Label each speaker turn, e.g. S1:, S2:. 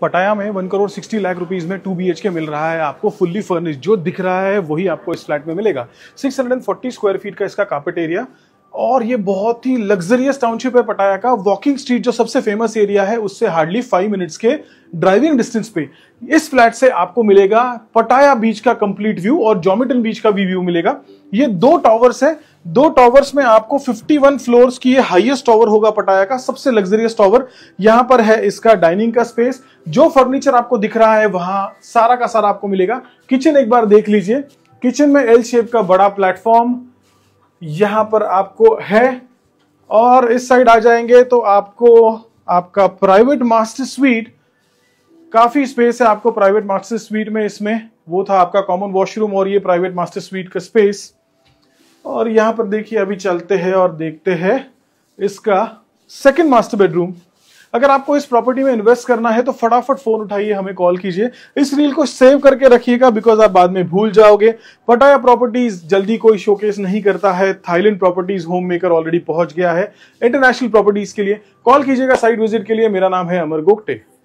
S1: पटाया में one crore sixty lakh rupees में टू बी के मिल रहा है आपको फुल्ली फर्निश जो दिख रहा है वही आपको इस फ्लैट में मिलेगा six hundred forty square feet का इसका कार्पेट एरिया और ये बहुत ही लग्जरियस टाउनशिप है पटाया का वॉकिंग स्ट्रीट जो सबसे फेमस एरिया है उससे हार्डली फाइव मिनट्स के ड्राइविंग डिस्टेंस पे इस फ्लैट से आपको मिलेगा पटाया बीच का कंप्लीट व्यू और जोमिटन बीच का भी व्यू मिलेगा ये दो टावर्स है दो टावर्स में आपको 51 फ्लोर्स की ये हाईएस्ट टावर होगा पटाया का सबसे लग्जरियस टावर यहां पर है इसका डाइनिंग का स्पेस जो फर्नीचर आपको दिख रहा है वहां सारा का सारा आपको मिलेगा किचन एक बार देख लीजिए किचन में एल शेप का बड़ा प्लेटफॉर्म यहां पर आपको है और इस साइड आ जाएंगे तो आपको आपका प्राइवेट मास्टर स्वीट काफी स्पेस है आपको प्राइवेट मास्टर स्वीट में इसमें वो था आपका कॉमन वॉशरूम और ये प्राइवेट मास्टर स्वीट का स्पेस और यहां पर देखिए अभी चलते हैं और देखते हैं इसका सेकेंड मास्टर बेडरूम अगर आपको इस प्रॉपर्टी में इन्वेस्ट करना है तो फटाफट फोन उठाइए हमें कॉल कीजिए इस रील को सेव करके रखिएगा बिकॉज आप बाद में भूल जाओगे पटाया प्रॉपर्टीज जल्दी कोई शोकेस नहीं करता है Thailand properties home maker already पहुंच गया है इंटरनेशनल प्रॉपर्टीज के लिए कॉल कीजिएगा साइट विजिट के लिए मेरा नाम है अमर गोगटे